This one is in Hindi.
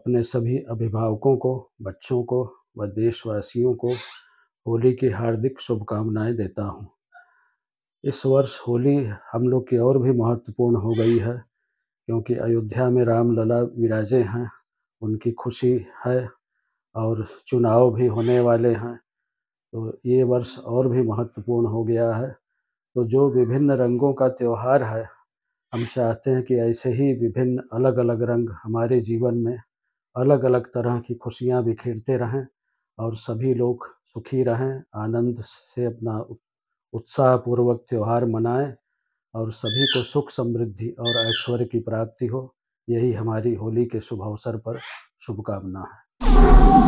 अपने सभी अभिभावकों को बच्चों को व देशवासियों को होली की हार्दिक शुभकामनाएं देता हूं। इस वर्ष होली हम लोग की और भी महत्वपूर्ण हो गई है क्योंकि अयोध्या में राम लला विराजे हैं उनकी खुशी है और चुनाव भी होने वाले हैं तो ये वर्ष और भी महत्वपूर्ण हो गया है तो जो विभिन्न रंगों का त्यौहार है हम चाहते हैं कि ऐसे ही विभिन्न अलग अलग रंग हमारे जीवन में अलग अलग तरह की खुशियाँ बिखेरते रहें और सभी लोग सुखी रहें आनंद से अपना उत्साहपूर्वक त्यौहार मनाएं और सभी को सुख समृद्धि और ऐश्वर्य की प्राप्ति हो यही हमारी होली के शुभ अवसर पर शुभकामना है